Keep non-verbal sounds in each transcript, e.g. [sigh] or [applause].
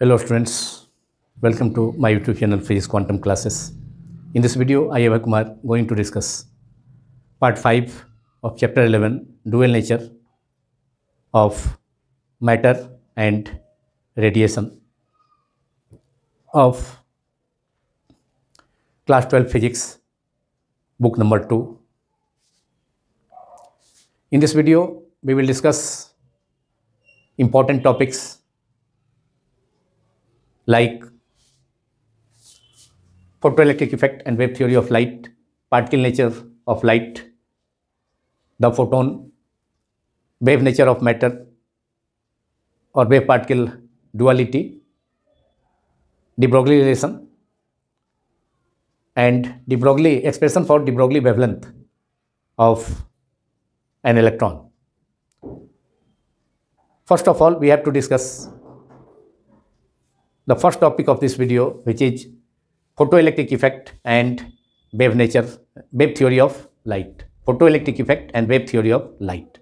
Hello students, welcome to my YouTube channel Physics Quantum Classes. In this video, I am Kumar going to discuss part 5 of chapter 11 dual nature of matter and radiation of class 12 physics book number 2. In this video, we will discuss important topics like photoelectric effect and wave theory of light, particle nature of light, the photon, wave nature of matter or wave particle duality, de Broglie relation and de Broglie expression for de Broglie wavelength of an electron. First of all, we have to discuss the first topic of this video which is photoelectric effect and wave nature, wave theory of light. Photoelectric effect and wave theory of light.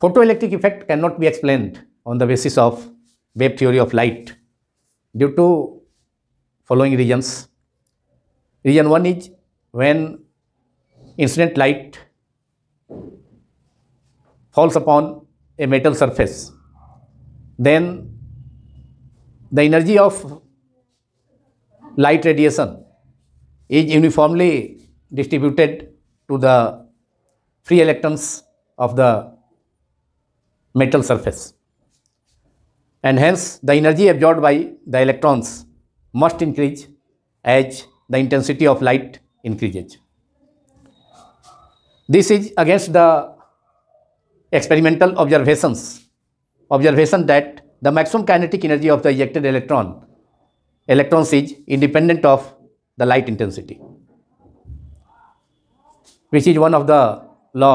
Photoelectric effect cannot be explained on the basis of wave theory of light due to following regions. Region 1 is when incident light falls upon a metal surface, then the energy of light radiation is uniformly distributed to the free electrons of the metal surface and hence the energy absorbed by the electrons must increase as the intensity of light increases. This is against the experimental observations, observation that the maximum kinetic energy of the ejected electron electrons is independent of the light intensity which is one of the law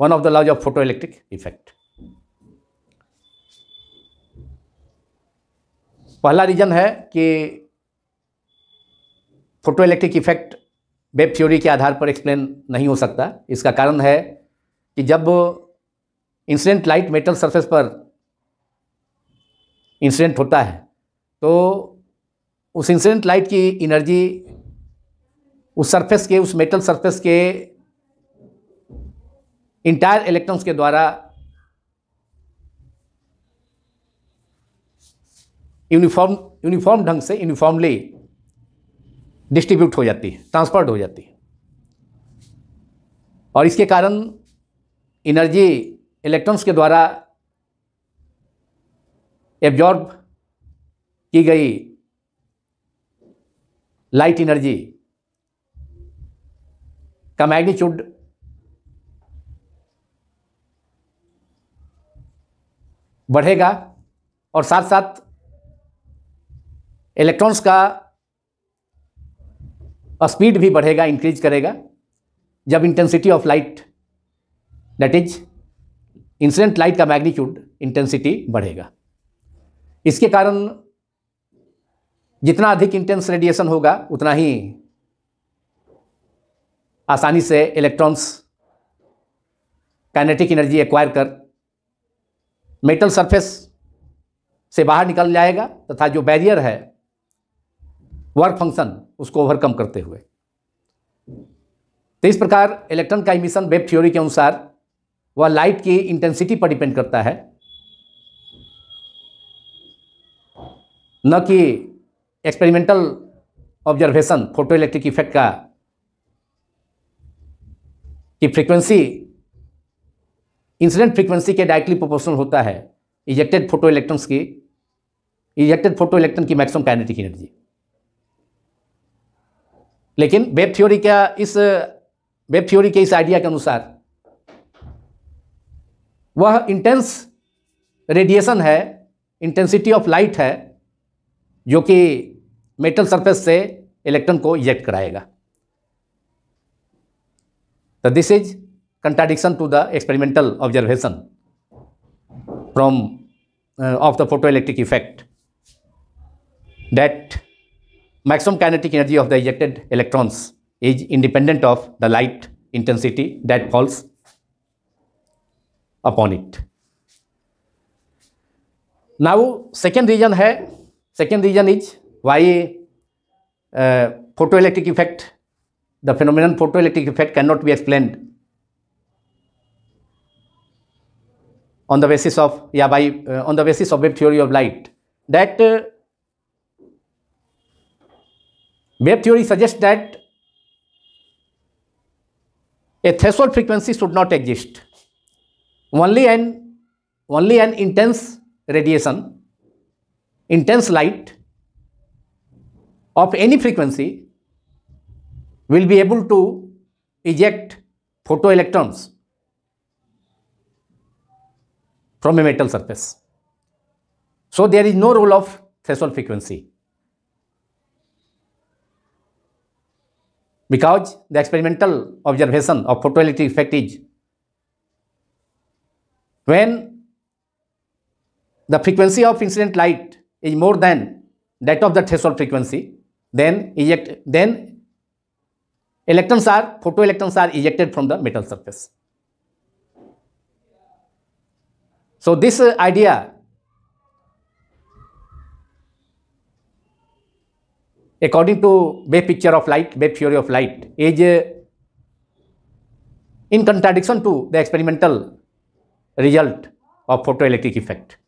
one of the laws of photo electric effect पहला reason है कि photo electric effect wave theory के आधार पर explain नहीं हो सकता इसका कारण है कि जब इंसिडेंट लाइट मेटल सरफेस पर इंसिडेंट होता है तो उस इंसिडेंट लाइट की एनर्जी उस सरफेस के उस मेटल सरफेस के इंटायर इलेक्ट्रॉन्स के द्वारा यूनिफॉर्म यूनिफॉर्म ढंग से यूनिफॉर्मली डिस्ट्रीब्यूट हो जाती है ट्रांसफर्ड हो जाती है और इसके कारण एनर्जी इलेक्ट्रॉन्स के द्वारा एब्जॉर्ब की गई लाइट एनर्जी का मैग्नीट्यूड बढ़ेगा और साथ साथ इलेक्ट्रॉन्स का स्पीड भी बढ़ेगा इंक्रीज करेगा जब intensity of light that is incident light का मैग्नीट्यूड इंटेंसिटी बढ़ेगा इसके कारण जितना अधिक इंटेंस रेडिएशन होगा उतना ही आसानी से इलेक्ट्रॉन्स काइनेटिक एनर्जी एक्वायर कर मेटल सरफेस से बाहर निकल जाएगा तथा जो बैरियर है वर्क फंक्शन उसको ओवरकम करते हुए तो इस प्रकार इलेक्ट्रॉन का इमिशन वेब थ्योरी के अनुसार वह लाइट की इंटेंसिटी पर डिपेंड करता है न कि experimental observation photo electric effect का कि फ्रीक्वेंसी इंसिडेंट फ्रीक्वेंसी के डायरेक्टली प्रोपोर्शनल होता है इजेक्टेड फोटो इलेक्ट्रॉन्स की इजेक्टेड फोटो इलेक्ट्रॉन की मैक्सिमम काइनेटिक एनर्जी लेकिन वेब थ्योरी का इस वेब थ्योरी के इस आइडिया के अनुसार वह इंटेंस रेडिएशन है इंटेंसिटी ऑफ लाइट है जो कि मेटल सरफेस से इलेक्ट्रॉन को इजेक्ट कराएगा तो this is contradiction to the experimental observation from of the photo electric effect that maximum kinetic energy of the ejected electrons is independent of the light intensity that falls upon it now second reason है Second reason is why uh, photoelectric effect, the phenomenon photoelectric effect cannot be explained on the basis of, yeah, by, uh, on the basis of wave theory of light. That uh, wave theory suggests that a threshold frequency should not exist. Only an, only an intense radiation intense light of any frequency will be able to eject photoelectrons from a metal surface. So, there is no role of threshold frequency because the experimental observation of photoelectric effect is when the frequency of incident light is more than that of the threshold frequency, then, eject, then electrons are, photoelectrons are ejected from the metal surface. So this uh, idea according to wave picture of light, wave theory of light is uh, in contradiction to the experimental result of photoelectric effect.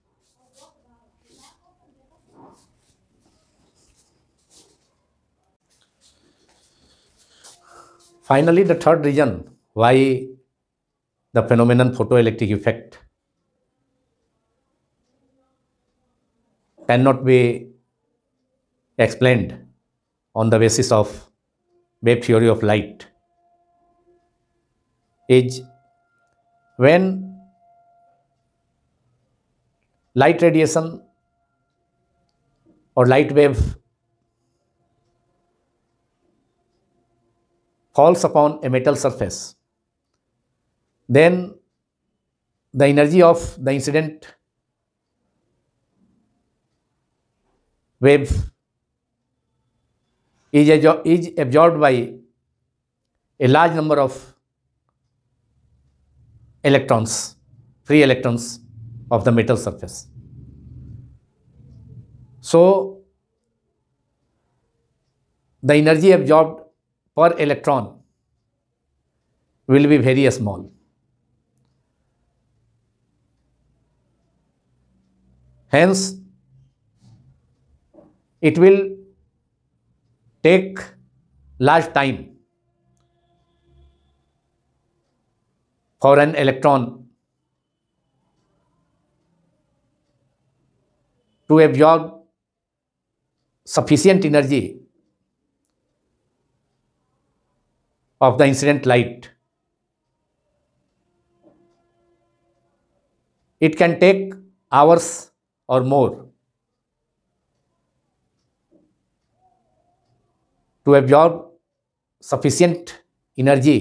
Finally, the third reason why the phenomenon photoelectric effect cannot be explained on the basis of wave theory of light is when light radiation or light wave falls upon a metal surface, then the energy of the incident wave is, is absorbed by a large number of electrons, free electrons of the metal surface. So, the energy absorbed per electron will be very small. Hence, it will take large time for an electron to absorb sufficient energy of the incident light. It can take hours or more to absorb sufficient energy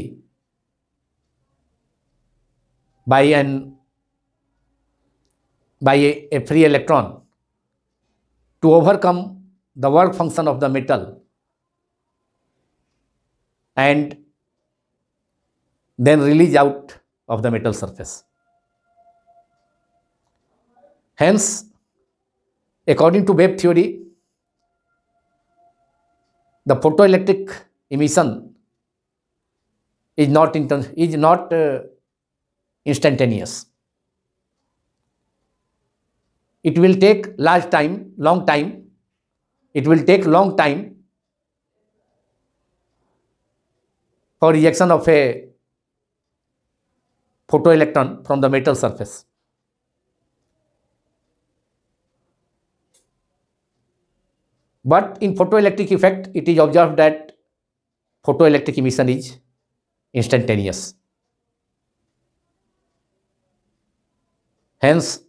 by an by a, a free electron to overcome the work function of the metal and then release out of the metal surface. Hence, according to wave theory, the photoelectric emission is not, is not uh, instantaneous. It will take large time, long time. It will take long time for reaction of a photoelectron from the metal surface. But in photoelectric effect, it is observed that photoelectric emission is instantaneous. Hence,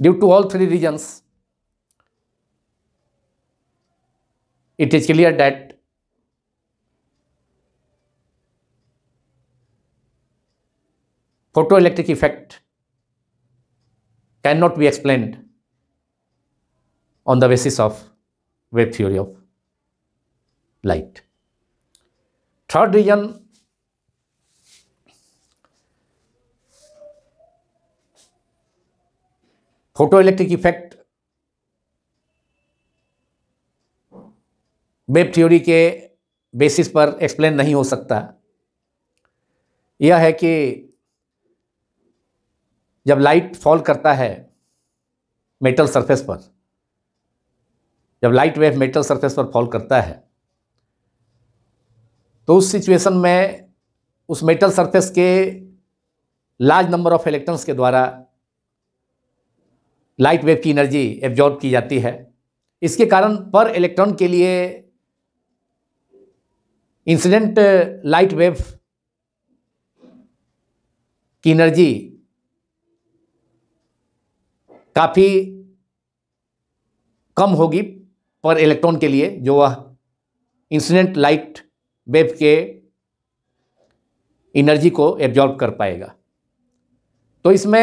due to all three reasons, it is clear that photoelectric effect cannot be explained on the basis of wave theory of light. Third reason photoelectric effect wave theory के basis पर explain नहीं हो सकता यह है कि जब light fall करता है मेटल सरफेस पर जब लाइट वेव मेटल सरफेस पर फॉल करता है तो उस सिचुएशन में उस मेटल सरफेस के लार्ज नंबर ऑफ इलेक्ट्रॉन्स के द्वारा लाइट वेव की एनर्जी एब्जॉर्ब की जाती है इसके कारण पर इलेक्ट्रॉन के लिए इंसिडेंट लाइट वेव की एनर्जी काफ़ी कम होगी पर इलेक्ट्रॉन के लिए जो वह इंसिडेंट लाइट वेव के एनर्जी को एब्जॉर्ब कर पाएगा तो इसमें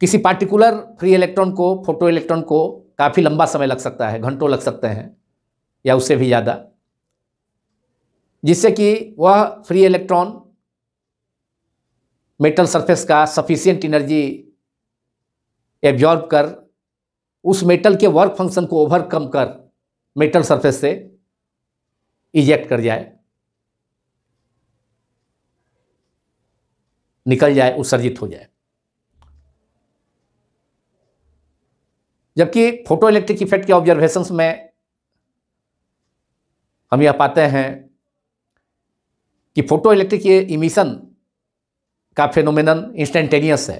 किसी पार्टिकुलर फ्री इलेक्ट्रॉन को फोटो इलेक्ट्रॉन को काफ़ी लंबा समय लग सकता है घंटों लग सकते हैं या उससे भी ज़्यादा जिससे कि वह फ्री इलेक्ट्रॉन मेटल सरफेस का सफिशियंट एनर्जी एब्जॉर्ब कर उस मेटल के वर्क फंक्शन को ओवरकम कर मेटल सरफेस से इजेक्ट कर जाए निकल जाए उत्सर्जित हो जाए जबकि फोटो इलेक्ट्रिक इफेक्ट के ऑब्जर्वेशंस में हम यह पाते हैं कि फोटो इलेक्ट्रिक इमिशन का फेनोमेनन इंस्टेंटेनियस है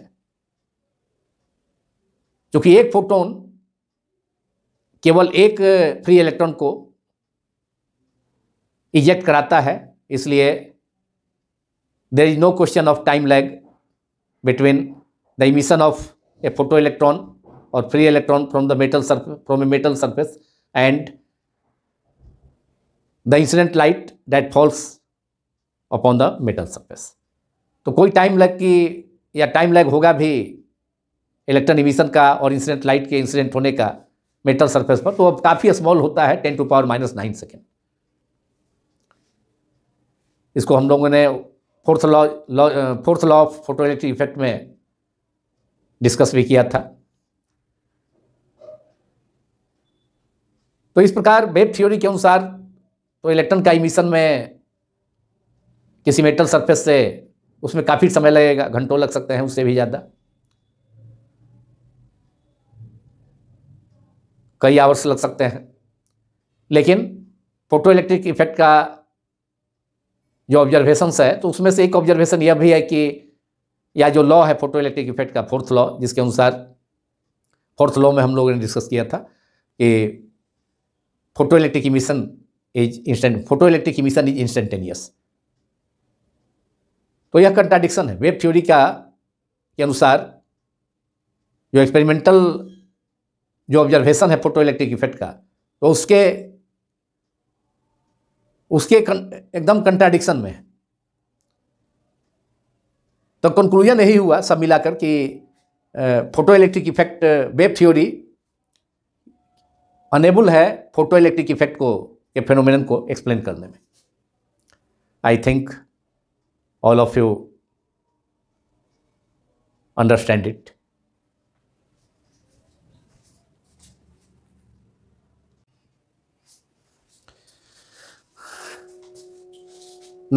क्योंकि एक फोटोन केवल एक फ्री इलेक्ट्रॉन को इजेक्ट कराता है इसलिए there is no question of time lag between the emission of a photo electron और free electron from the metal surface from a metal surface and the incident light that falls upon the metal surface तो कोई time lag की या time lag होगा भी electron emission का और incident light के इंसिडेंट होने का मेटल सरफेस पर तो अब काफ़ी स्मॉल होता है ten to power minus nine second इसको हम लोगों ने fourth law law fourth law of photo electric effect में डिस्कस भी किया था तो इस प्रकार वेब थ्योरी के अनुसार तो इलेक्ट्रॉन का इमिशन में किसी मेटल सरफेस से उसमें काफ़ी समय लगेगा घंटों लग सकते हैं उससे भी ज़्यादा कई आवर्स लग सकते हैं लेकिन फोटो इलेक्ट्रिक इफेक्ट का जो ऑब्जर्वेशन है तो उसमें से एक ऑब्जर्वेशन यह भी है कि या जो लॉ है फोटो इलेक्ट्रिक इफेक्ट का फोर्थ लॉ जिसके अनुसार फोर्थ लॉ में हम लोगों ने डिस्कस किया था कि photo electric emission is instant photo electric emission is instantaneous तो यह कंट्राडिक्शन है वेब थ्योरी का के अनुसार जो एक्सपेरिमेंटल जो ऑब्जर्वेशन है फोटो इलेक्ट्रिक इफेक्ट का तो उसके उसके एकदम कंट्राडिक्शन में तो कंक्लूजन यही हुआ सब मिलाकर कि photo electric effect wave theory unable है फोटो इलेक्ट्रिक इफेक्ट को के फेनोमेन को एक्सप्लेन करने में I think all of you understand it.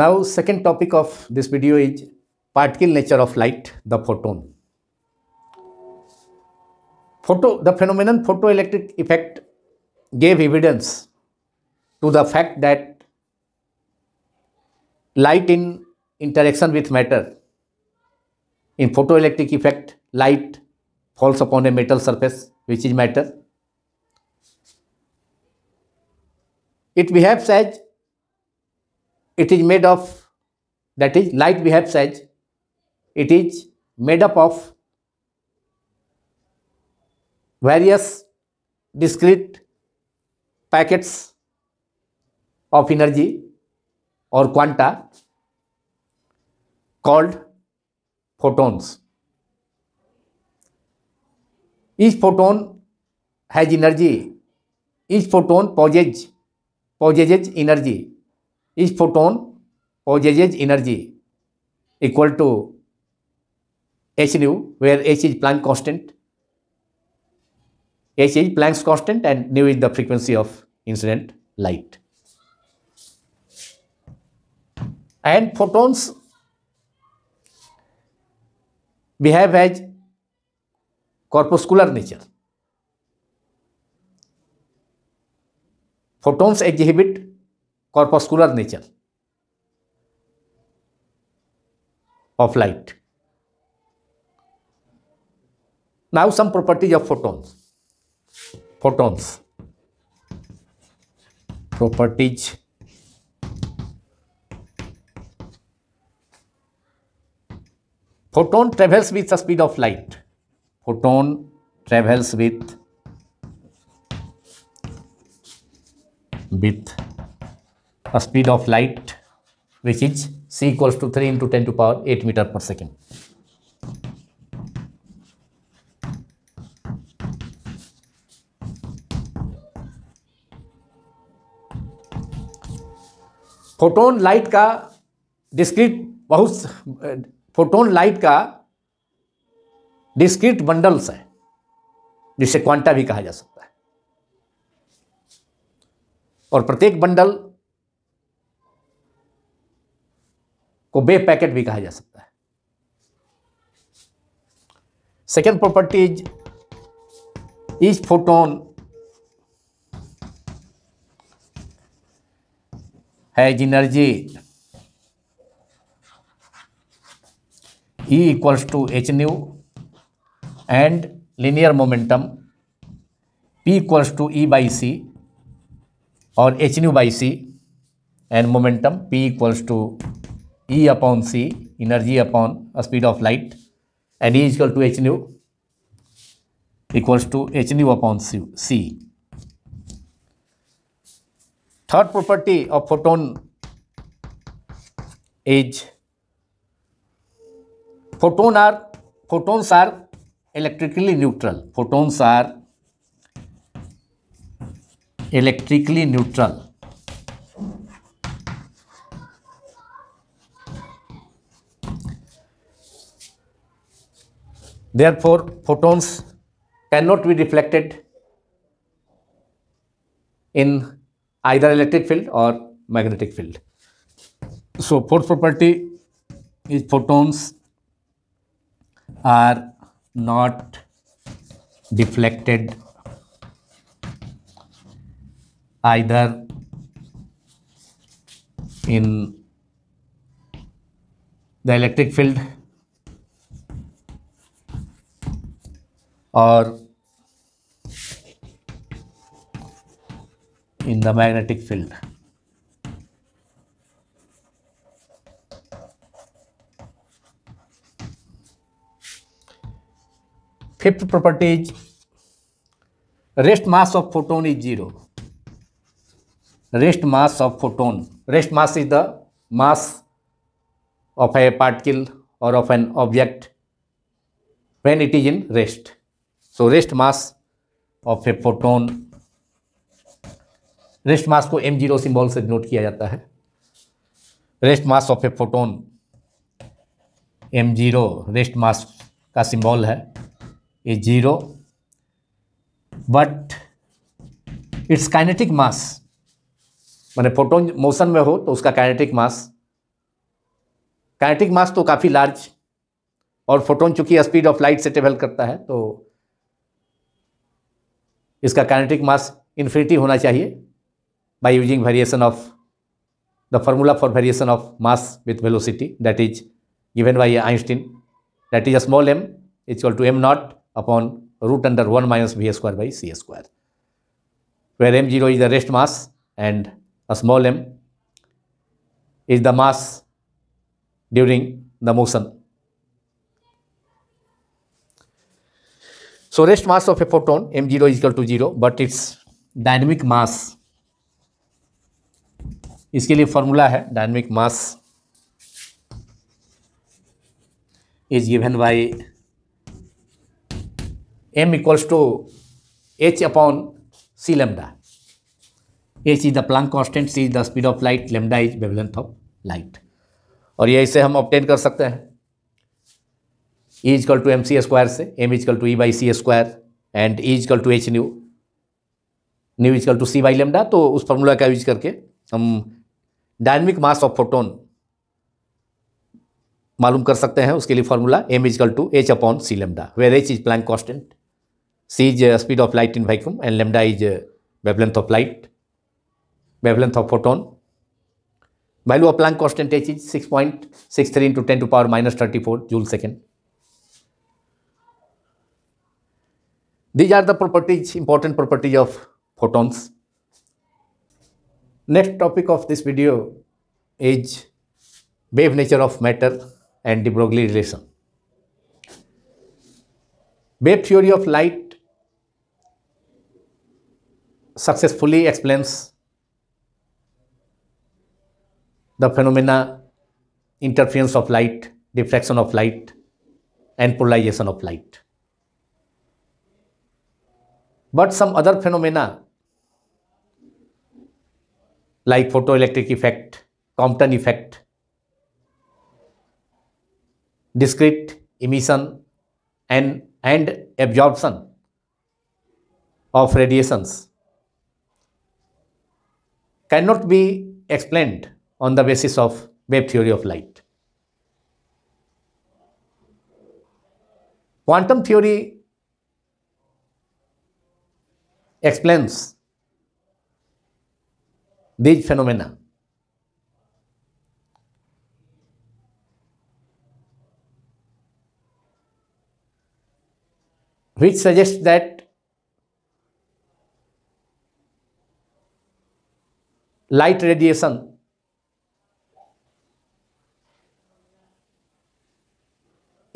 Now second topic of this video is particle nature of light, the photon. Photo, the phenomenon photoelectric effect gave evidence to the fact that light in interaction with matter. In photoelectric effect, light falls upon a metal surface, which is matter. It behaves as, it is made of, that is, light behaves as, it is made up of various discrete packets of energy or quanta called photons. Each photon has energy. Each photon possesses, possesses energy. Each photon possesses energy equal to h nu, where h is Planck constant. h is Planck's constant and nu is the frequency of incident light. And photons behave has corpuscular nature photons exhibit corpuscular nature of light now some properties of photons photons properties photon travels with speed of light photon travels with with speed of light which is c equals to three into ten to power eight metre per second photon light का discrete बहुत photon light का discrete bundles है जिसे quanta भी कहा जा सकता है और प्रत्येक बंडल को बे पैकेट भी कहा जा सकता है second properties is photon has energy E equals to h nu and linear momentum P equals to E by C or h nu by C and momentum P equals to E upon C energy upon a speed of light and E is equal to h nu equals to h nu upon C. C. Third property of photon is Photon are, photons are electrically neutral. Photons are electrically neutral. Therefore, photons cannot be reflected in either electric field or magnetic field. So, fourth property is photons are not deflected either in the electric field or in the magnetic field. Fifth properties rest mass of photon is zero rest mass of photon rest mass is the mass of a particle और of an object when it is in rest so rest mass of a photon rest mass को m zero symbol से note किया जाता है rest mass of a photon m zero rest mass का symbol है is zero but it's kinetic mass मैंने photon motion में हो तो उसका काइनेटिक मास काइनेटिक मास तो काफ़ी लार्ज और फोटोन चूंकि स्पीड ऑफ लाइट से ट्रेवल करता है तो इसका काइनेटिक मास इन्फिनिटी होना चाहिए by using variation of the formula for variation of mass with velocity that is given by Einstein that is a small m is call to m not upon root under 1 minus v square by c square, where m0 is the rest mass and a small m is the mass during the motion. So rest mass of a photon m0 is equal to 0 but its dynamic mass इसके लिए formula है dynamic mass is given by m equals to h upon c lambda h is the Planck constant c is the speed of light lambda is wavelength of light और ये इसे हम obtain कर सकते हैं E equal to m c square से m equal to E by c square and E equal to h nu nu equal to c by lambda तो उस फॉर्मूला का यूज करके हम डायनमिक मास ऑफ फोटोन मालूम कर सकते हैं उसके लिए formula m equal to h upon c lambda where h is Planck constant C is the speed of light in vacuum and lambda is the wavelength of light, wavelength of photon. Value of Planck constant H is 6.63 into 10 to power minus 34 joule second. These are the properties, important properties of photons. Next topic of this video is wave nature of matter and de Broglie relation. Wave theory of light successfully explains the phenomena interference of light, diffraction of light and polarization of light. But some other phenomena like photoelectric effect, Compton effect, discrete emission and, and absorption of radiations cannot be explained on the basis of wave theory of light. Quantum theory explains these phenomena. which suggests that light radiation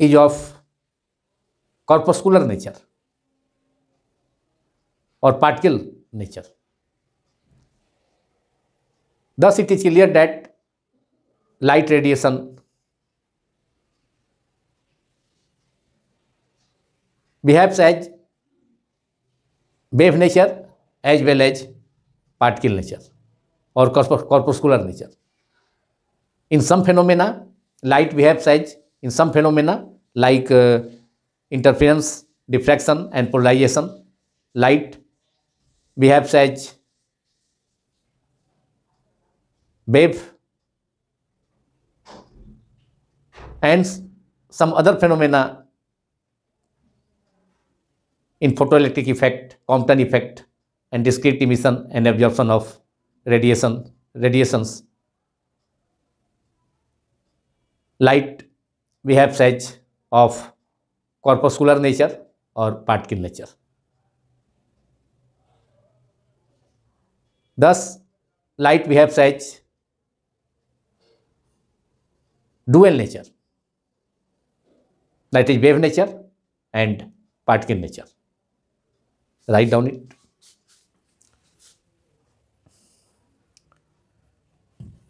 is of corpuscular nature और particle nature thus it is clear that light radiation behaves as wave nature as well as particle nature और corpuscular nature in some phenomena light we have size in some phenomena like interference diffraction and polarisation light we have size wave and some other phenomena in photo electric effect Compton effect and डिस्क्रिप्टिमिशन and absorption of radiation radiations light we have such of corpuscular nature or particle nature thus light we have such dual nature that is wave nature and particle nature write down it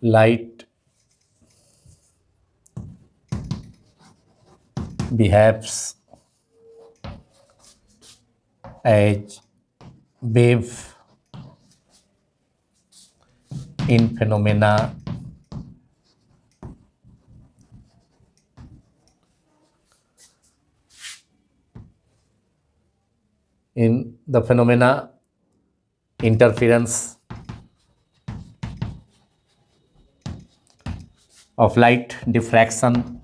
light behaves as wave in phenomena in the phenomena interference of light diffraction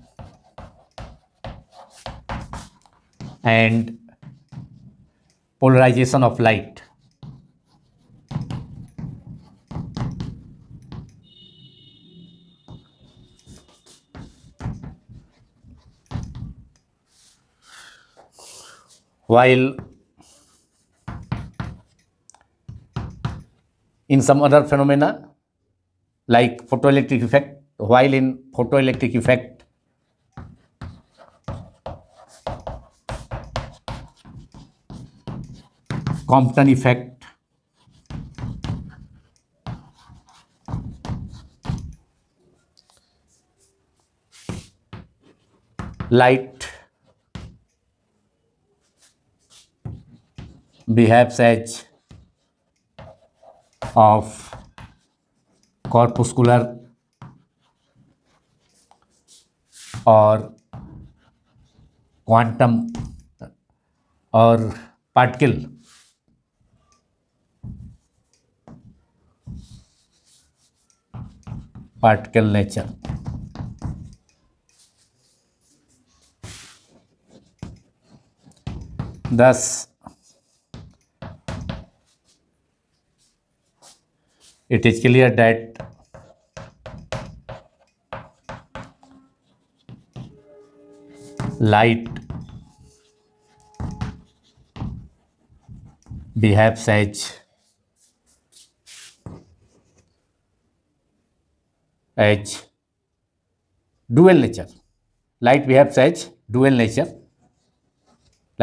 and polarization of light. While in some other phenomena like photoelectric effect, while in photoelectric effect Compton effect light behaves as of corpuscular और quantum और particle particle nature thus it is clear that light behaves as as dual nature light behaves as dual nature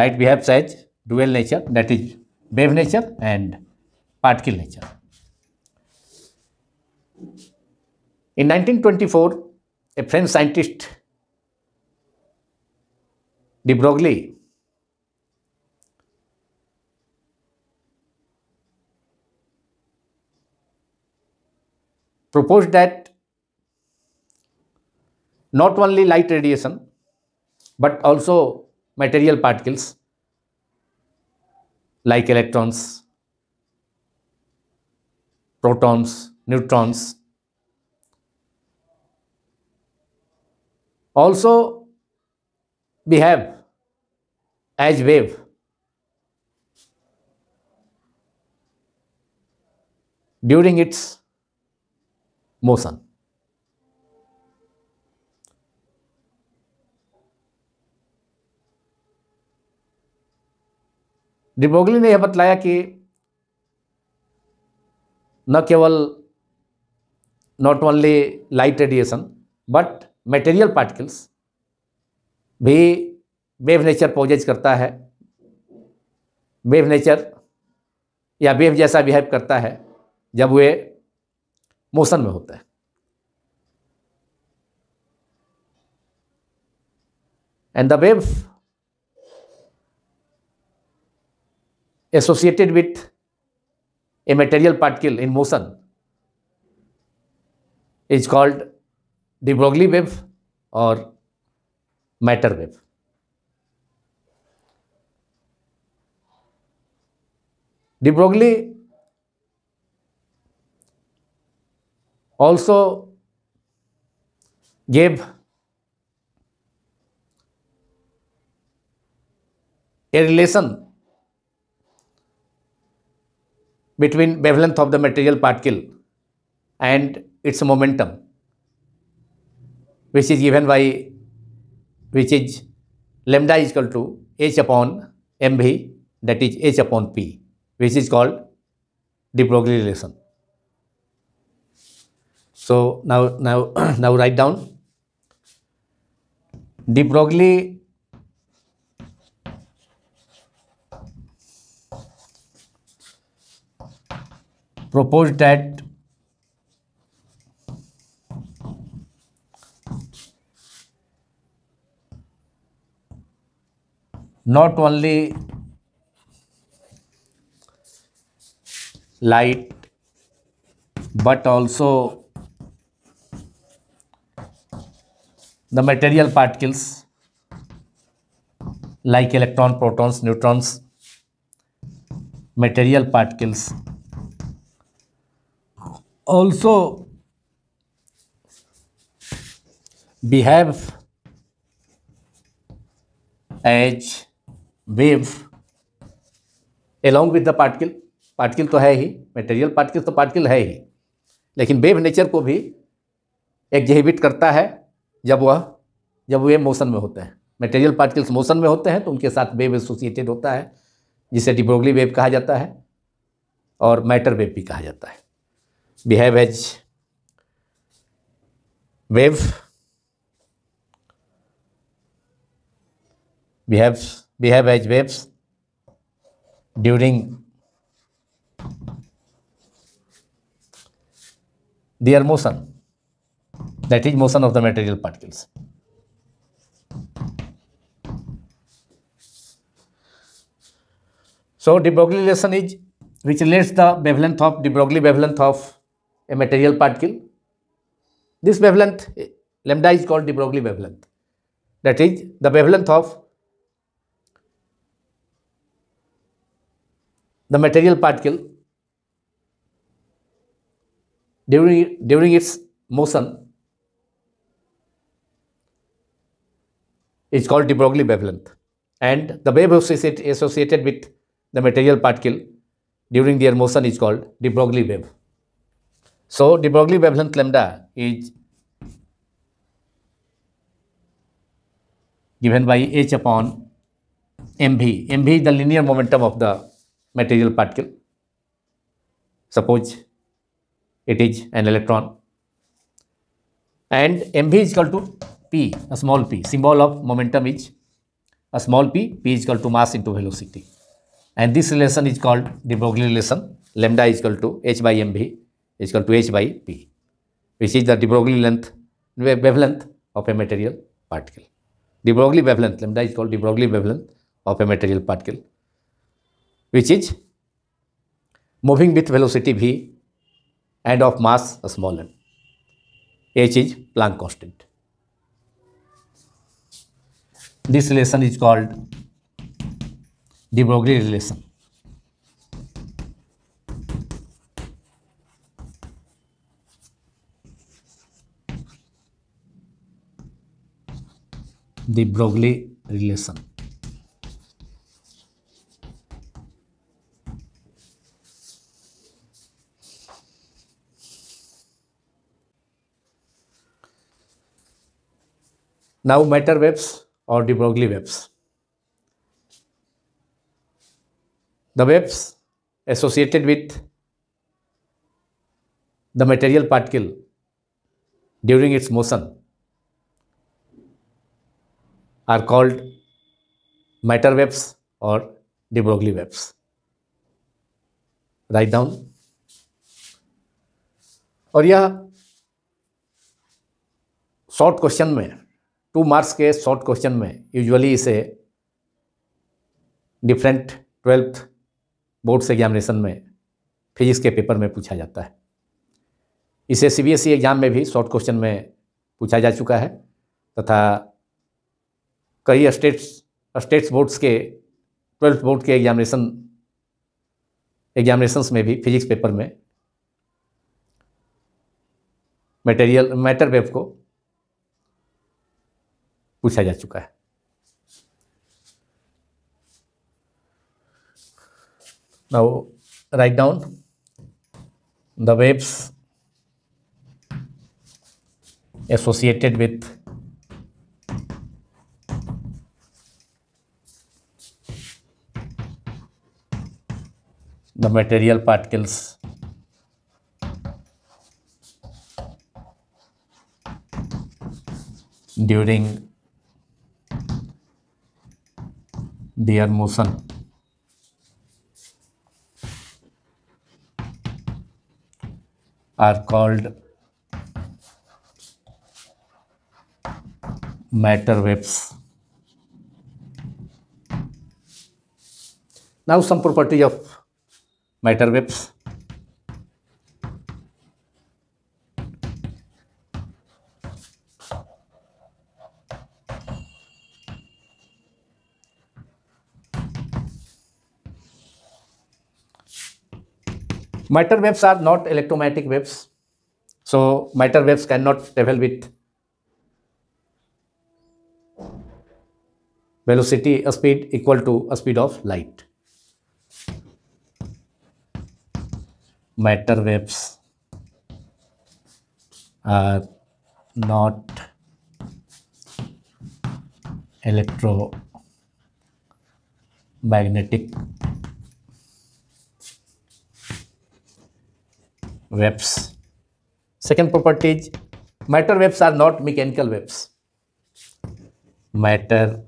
light behaves as dual nature that is wave nature and particle nature in 1924 a french scientist De Broglie. proposed that not only light radiation but also material particles like electrons, protons, neutrons also behave as wave during its motion de Broglie ने यह बतलाया कि न केवल not only light radiation but material particles भी wave nature possess करता है wave nature या वेव जैसा बिहेव करता है जब वे मोशन में होता है and the wave associated with a material particle in motion is called de Broglie wave और matter wave De Broglie also gave a relation between wavelength of the material particle and its momentum which is given by which is lambda is equal to h upon mv that is h upon p which is called de Broglie relation. So now, now, [clears throat] now write down de Broglie proposed that not only light but also the material particles like electron, protons, neutrons, material particles. Also behave as wave along with the particle particle तो है ही material particle तो particle है ही लेकिन wave nature को भी exhibit करता है जब वह जब वे मोशन में होते हैं मटेरियल पार्टिकल्स मोशन में होते हैं तो उनके साथ वेव एसोसिएटेड होता है जिसे डिब्रोगली वेव कहा जाता है और मैटर वेव भी कहा जाता है behave as wave behave behave as waves during their motion that is motion of the material particles so de broglie relation is which relates the wavelength of de broglie wavelength of a material particle this wavelength lambda is called de broglie wavelength that is the wavelength of the material particle during, during its motion is called de Broglie wavelength. And the wave associated with the material particle during their motion is called de Broglie wave. So, de Broglie wavelength lambda is given by h upon mv. mv is the linear momentum of the material particle. Suppose it is an electron and mv is equal to p a small p symbol of momentum is a small p p is equal to mass into velocity and this relation is called the broglie relation lambda is equal to h by mv is equal to h by p which is the de broglie length wavelength of a material particle de broglie wavelength lambda is called de broglie wavelength of a material particle which is moving with velocity v and of mass small and h is Planck constant this relation is called de Broglie relation de Broglie relation now matter waves और de Broglie waves the waves associated with the material particle during its motion are called matter waves और de Broglie waves write down और यह short question में two marks के short question में usually इसे different twelfth boards examination में physics के paper में पूछा जाता है इसे सीबीएसई एग्ज़ाम e में भी शॉर्ट क्वेश्चन में पूछा जा चुका है तथा कई स्टेट्स स्टेट्स बोर्ड्स के ट्वेल्थ बोर्ड के एग्जामिनेशन एग्जामिनेशंस में भी फिजिक्स पेपर में मटेरियल मैटर वेब को पूछा जा चुका है now write down the waves associated with the material particles during their motion are called matter waves. Now some property of matter waves. Matter waves are not electromagnetic waves. So matter waves cannot travel with velocity, a speed equal to a speed of light. Matter waves are not electromagnetic waves. Second property is matter waves are not mechanical waves. Matter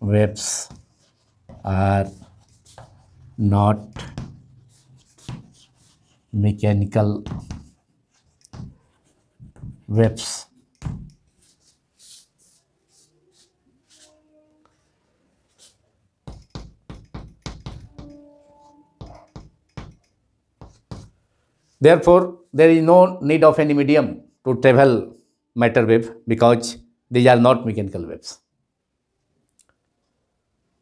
waves are not mechanical waves. Therefore, there is no need of any medium to travel matter wave because these are not mechanical waves.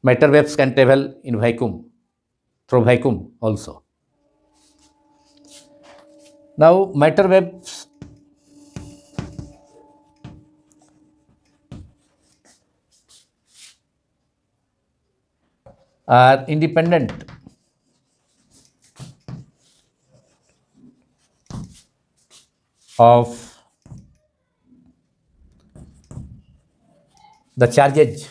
Matter waves can travel in vacuum, through vacuum also. Now, matter waves are independent of the charges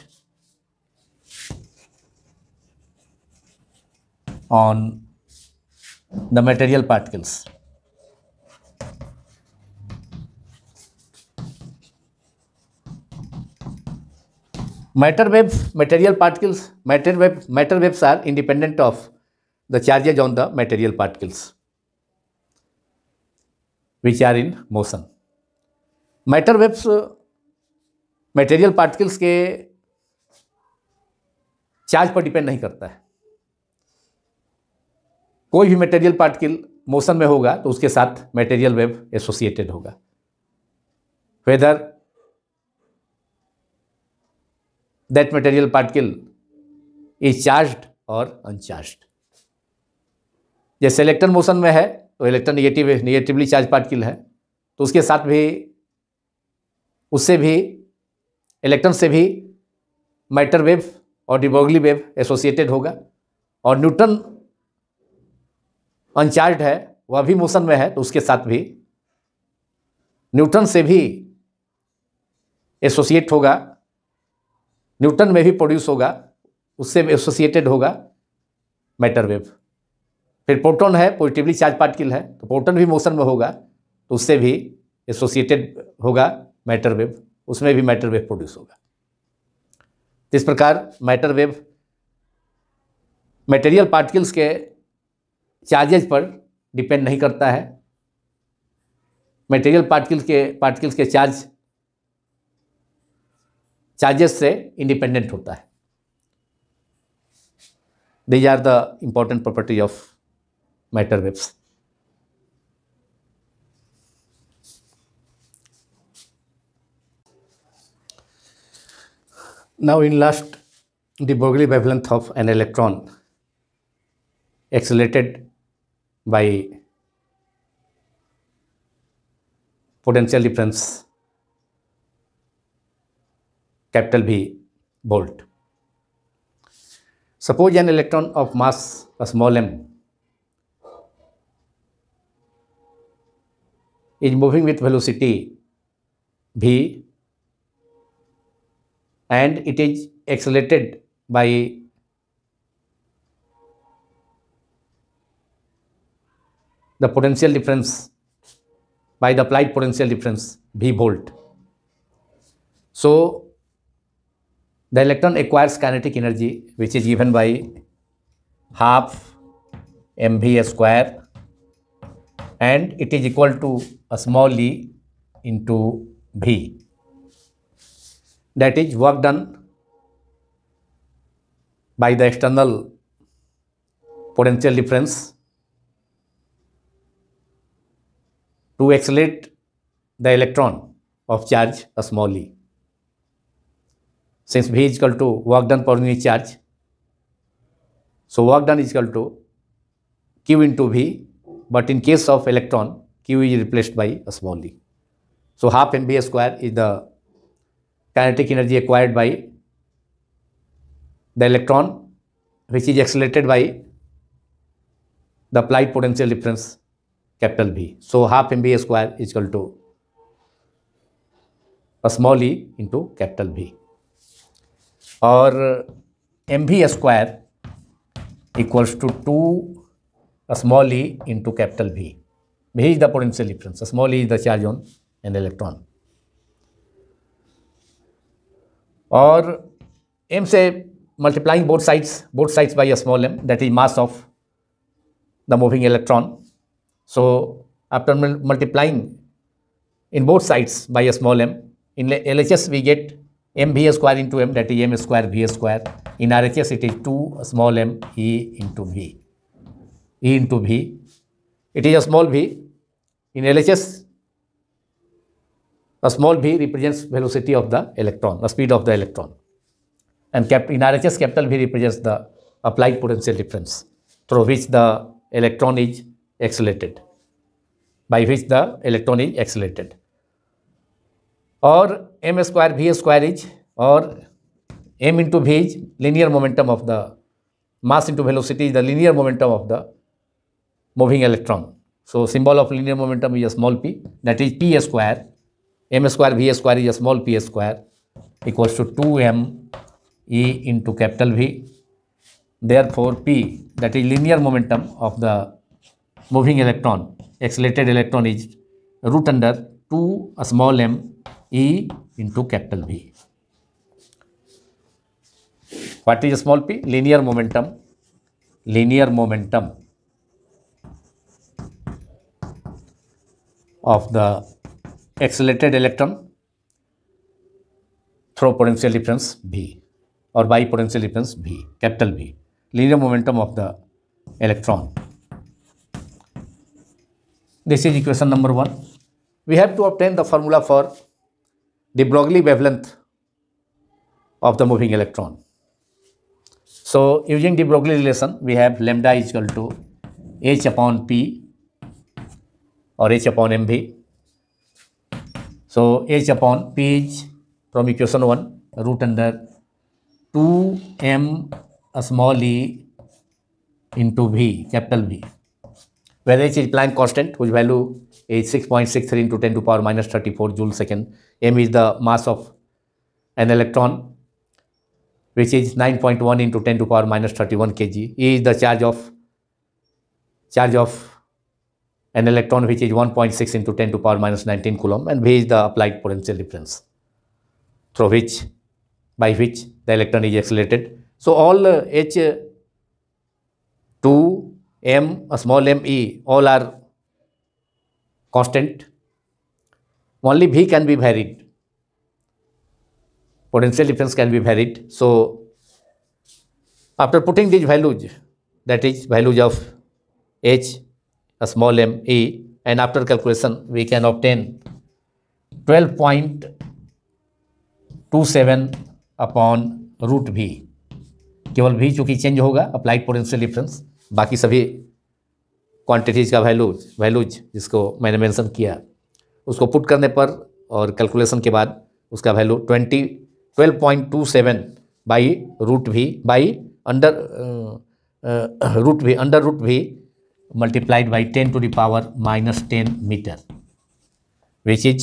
on the material particles. Matter waves, material particles, matter, wave, matter waves are independent of the charges on the material particles. Which are in motion matter waves material particles के charge पर depend नहीं करता है कोई भी material particle motion में होगा तो उसके साथ मटेरियल वेव एसोसिएटेड होगा whether that material particle is charge और अनचार्ज जैसे इलेक्ट्रॉन मोशन में है तो electron negative negatively charge particle है तो उसके साथ भी उससे भी इलेक्ट्रॉन से भी मैटर वेव और डिबोगली वेव एसोसिएटेड होगा और न्यूट्रन अनचार्ज है वह भी मोशन में है तो उसके साथ भी न्यूटन से भी एसोसिएट होगा न्यूटन में भी प्रोड्यूस होगा उससे एसोसिएटेड होगा मैटर वेव फिर प्रोटॉन है पॉजिटिवली चार्ज पार्टिकल है तो प्रोटॉन भी मोशन में होगा तो उससे भी एसोसिएटेड होगा मैटर वेव उसमें भी मैटर वेव प्रोड्यूस होगा इस प्रकार मैटर वेव मटेरियल पार्टिकल्स के चार्जेज पर डिपेंड नहीं करता है मटेरियल पार्टिकल्स के पार्टिकल्स के चार्ज चार्जेस से इंडिपेंडेंट होता है these are the important property of matter waves. Now in last, the Broglie wavelength of an electron accelerated by potential difference capital V volt. Suppose an electron of mass a small m is moving with velocity v and it is accelerated by the potential difference by the applied potential difference v volt. So, the electron acquires kinetic energy which is given by half mv square and it is equal to a small e into V. That is work done by the external potential difference to accelerate the electron of charge a small e. Since V is equal to work done per unit charge, so work done is equal to Q into V but in case of electron, Q is replaced by a small e. So half MBA square is the kinetic energy acquired by the electron which is accelerated by the applied potential difference capital B. So half MBA square is equal to a small e into capital B or MB square equals to 2 a small e into capital V. V is the potential difference. A small e is the charge on an electron. Or m say multiplying both sides, both sides by a small m, that is mass of the moving electron. So after multiplying in both sides by a small m, in LHS we get mv square into m that is m square v square. In RHS it is 2 small m e into v. E into V. It is a small v. In LHS, a small v represents velocity of the electron, the speed of the electron. And cap in RHS, capital V represents the applied potential difference through which the electron is accelerated, by which the electron is accelerated. Or m square v square is, or m into v is linear momentum of the mass into velocity is the linear momentum of the moving electron. So, symbol of linear momentum is a small p that is p square, m square v square is a small p square equals to 2m e into capital V. Therefore, p that is linear momentum of the moving electron, accelerated electron is root under 2 a small m e into capital V. What is a small p? Linear momentum, linear momentum of the accelerated electron through potential difference V or by potential difference V, capital V, linear momentum of the electron. This is equation number 1. We have to obtain the formula for de Broglie wavelength of the moving electron. So, using de Broglie relation, we have lambda is equal to h upon p or H upon MV. So, H upon p h from equation 1 root under 2m small e into V, capital V, where H is Planck constant whose value is 6.63 into 10 to power minus 34 joule second. M is the mass of an electron which is 9.1 into 10 to power minus 31 kg. E is the charge of charge of an electron which is 1.6 into 10 to power minus 19 coulomb and V is the applied potential difference through which by which the electron is accelerated. So all uh, H uh, 2 m a small m e all are constant only V can be varied potential difference can be varied so after putting these values that is values of H a small m a and after calculation we can obtain 12.27 upon root V केवल भी चूँकि change होगा applied potential difference बाकी सभी quantities का values values जिसको मैंने mention किया उसको पुट करने पर और कैलकुलेशन के बाद उसका value twenty twelve point two seven by root V by under root V under root V multiplied by 10 to the power minus 10 meter which is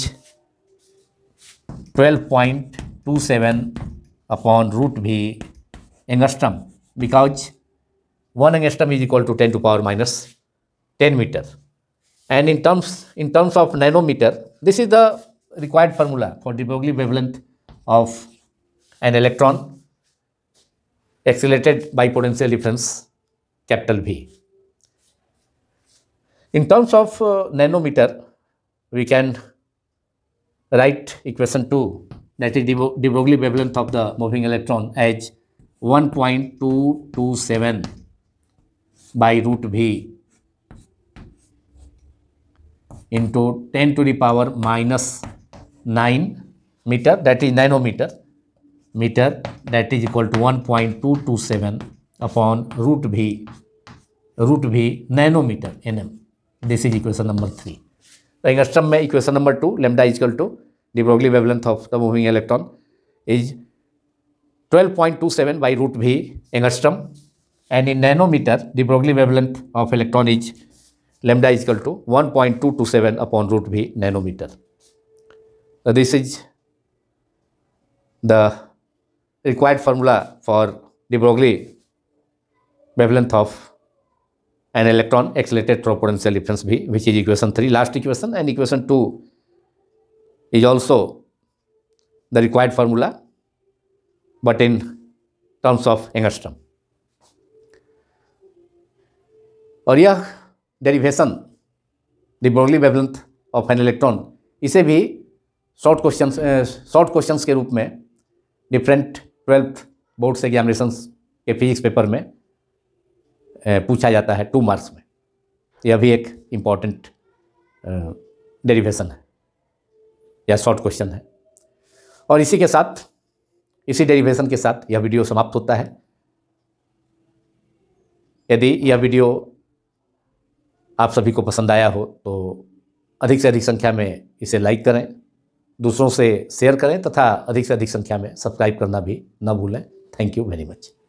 12.27 upon root v angstrom because 1 angstrom is equal to 10 to power minus 10 meter and in terms in terms of nanometer this is the required formula for the Broglie wavelength of an electron accelerated by potential difference capital V in terms of uh, nanometer, we can write equation 2 that is de Broglie wavelength of the moving electron as 1.227 by root v into 10 to the power minus 9 meter that is nanometer meter that is equal to 1.227 upon root v root v nanometer nm this is equation number three तो angstrom में equation number two lambda is equal to de Broglie wavelength of the moving electron is 12.27 point two seven by root V angstrom and in nanometer de Broglie wavelength of electron is lambda is equal to one point two two seven upon root V nanometer this is the required formula for de Broglie wavelength of an electron accelerated प्रोपोटेंशियल difference V which is equation three last equation and equation two is also the required formula but in terms of angstrom और यह derivation de Broglie wavelength of an electron इसे भी short question short question के रूप में different twelfth boards examination के physics paper में पूछा जाता है टू मार्क्स में यह भी एक इम्पॉर्टेंट डेरिवेशन है या शॉर्ट क्वेश्चन है और इसी के साथ इसी डेरिवेशन के साथ यह वीडियो समाप्त होता है यदि यह वीडियो आप सभी को पसंद आया हो तो अधिक से अधिक संख्या में इसे लाइक करें दूसरों से शेयर करें तथा अधिक से अधिक संख्या में सब्सक्राइब करना भी न भूलें थैंक यू वेरी मच